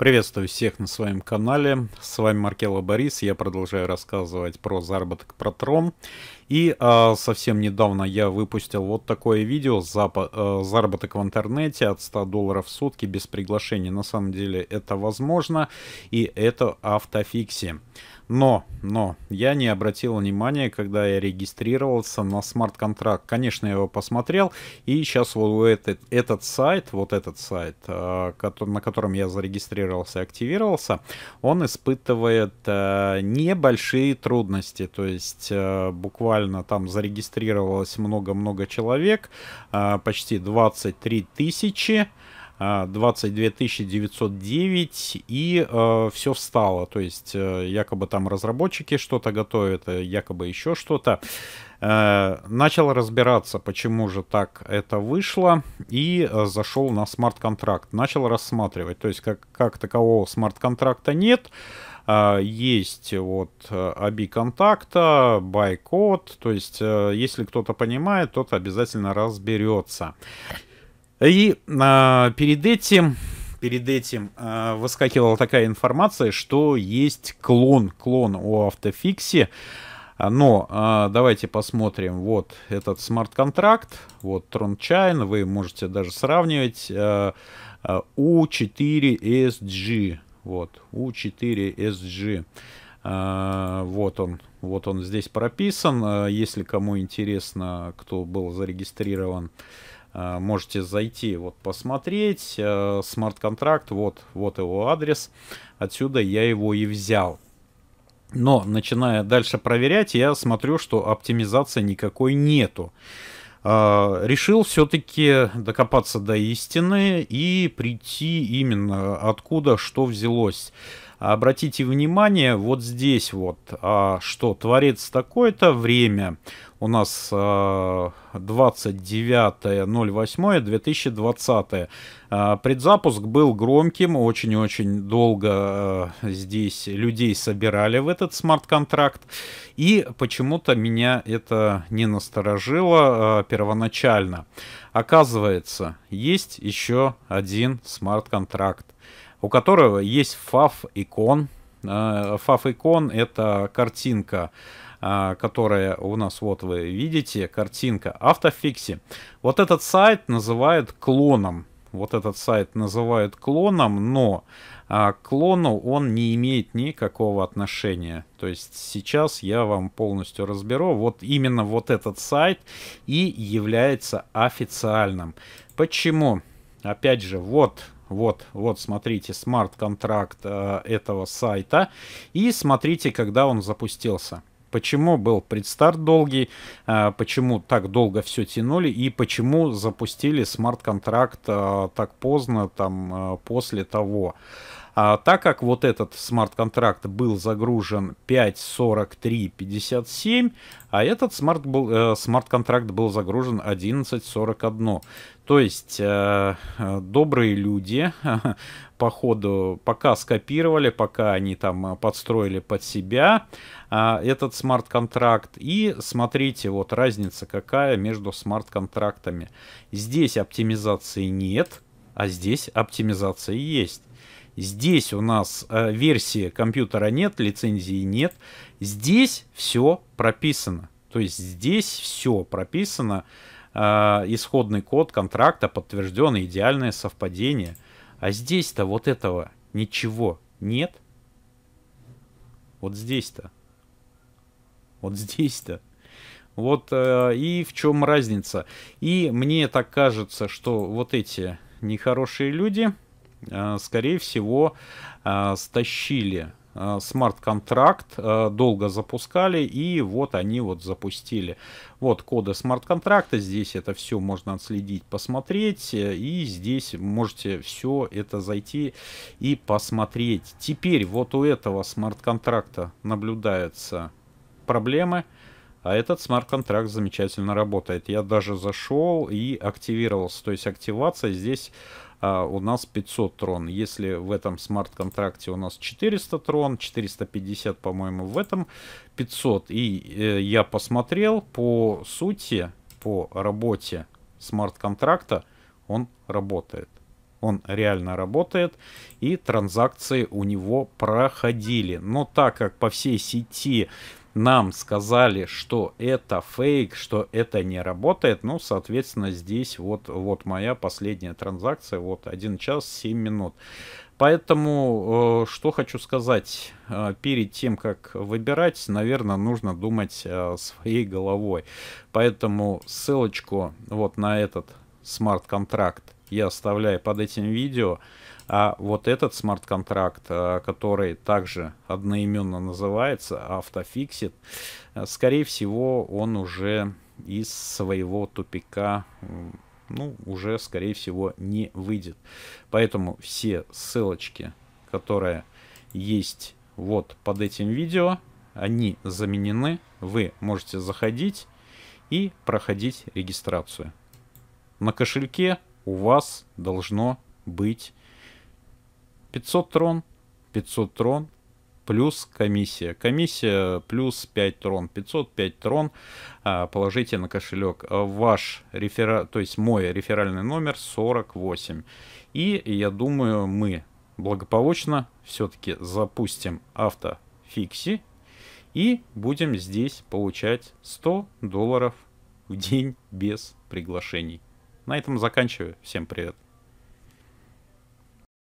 Приветствую всех на своем канале. С вами Маркела Борис. Я продолжаю рассказывать про заработок про Протрон. И э, совсем недавно я выпустил вот такое видео за, а, «Заработок в интернете от 100 долларов в сутки без приглашения». На самом деле это возможно и это автофикси. Но, но, я не обратил внимания, когда я регистрировался на смарт-контракт. Конечно, я его посмотрел, и сейчас вот этот, этот сайт, вот этот сайт, э, на котором я зарегистрировался и активировался, он испытывает э, небольшие трудности. То есть э, буквально там зарегистрировалось много-много человек, почти 23 тысячи. 22 а, 909 и э, все встало. То есть э, якобы там разработчики что-то готовят, э, якобы еще что-то. Э, начал разбираться, почему же так это вышло и э, зашел на смарт-контракт. Начал рассматривать. То есть как, как такового смарт-контракта нет. Э, есть вот оби э, контакта, байкод, то есть если кто-то понимает, тот обязательно разберется. И э, перед этим, перед этим э, выскакивала такая информация, что есть клон, клон о автофиксе. А, но э, давайте посмотрим. Вот этот смарт-контракт, вот TronChain, вы можете даже сравнивать. Э, U4SG, вот, U4SG. Э, вот он, вот он здесь прописан. Если кому интересно, кто был зарегистрирован э, Э, можете зайти, вот посмотреть, э, смарт-контракт, вот, вот его адрес, отсюда я его и взял. Но, начиная дальше проверять, я смотрю, что оптимизации никакой нету. Э, решил все-таки докопаться до истины и прийти именно откуда что взялось. Обратите внимание, вот здесь вот, а, что творец такое-то время у нас 29.08.2020. А, а, предзапуск был громким, очень-очень долго здесь людей собирали в этот смарт-контракт. И почему-то меня это не насторожило первоначально. Оказывается, есть еще один смарт-контракт у которого есть фаф-икон. Э, фаф-икон — это картинка, э, которая у нас, вот вы видите, картинка автофикси. Вот этот сайт называют клоном. Вот этот сайт называют клоном, но э, к клону он не имеет никакого отношения. То есть сейчас я вам полностью разберу. Вот именно вот этот сайт и является официальным. Почему? Опять же, вот вот, вот смотрите смарт-контракт э, этого сайта. И смотрите, когда он запустился. Почему был предстарт долгий, э, почему так долго все тянули и почему запустили смарт-контракт э, так поздно, там, э, после того. А так как вот этот смарт-контракт был загружен 5.43.57, а этот смарт был, э, смарт-контракт был загружен 11.41. То есть э, э добрые люди по ходу пока скопировали, пока они там э, подстроили под себя э, этот смарт-контракт. И смотрите, вот разница какая между смарт-контрактами. Здесь оптимизации нет, а здесь оптимизация есть. Здесь у нас э, версии компьютера нет, лицензии нет. Здесь все прописано. То есть здесь все прописано. Э, исходный код контракта подтвержден, идеальное совпадение. А здесь-то вот этого ничего нет. Вот здесь-то. Вот здесь-то. Вот э, и в чем разница. И мне так кажется, что вот эти нехорошие люди, Э, скорее всего, э, стащили э, смарт-контракт, долго запускали, и вот они вот запустили. Вот коды смарт-контракта, здесь это все можно отследить, посмотреть, и здесь можете все это зайти и посмотреть. Теперь вот у этого смарт-контракта наблюдаются проблемы, проблемы а этот смарт-контракт замечательно работает. Я даже зашел и активировался. То есть активация здесь а, у нас 500 трон. Если в этом смарт-контракте у нас 400 трон, 450, по-моему, в этом 500. И э, я посмотрел по сути, по работе смарт-контракта, он работает он реально работает, и транзакции у него проходили. Но так как по всей сети нам сказали, что это фейк, что это не работает, ну, соответственно, здесь вот, вот моя последняя транзакция, вот 1 час 7 минут. Поэтому, э, что хочу сказать, э, перед тем, как выбирать, наверное, нужно думать э, своей головой. Поэтому ссылочку вот на этот смарт-контракт я оставляю под этим видео. А вот этот смарт-контракт, а, который также одноименно называется Автофиксит, а, скорее всего, он уже из своего тупика ну, уже, скорее всего, не выйдет. Поэтому все ссылочки, которые есть вот под этим видео, они заменены. Вы можете заходить и проходить регистрацию. На кошельке у вас должно быть 500 трон, 500 трон, плюс комиссия. Комиссия плюс 5 трон, 505 трон а, положите на кошелек. Ваш рефера... то есть мой реферальный номер 48. И я думаю, мы благополучно все-таки запустим автофикси и будем здесь получать 100 долларов в день без приглашений. На этом заканчиваю. Всем привет.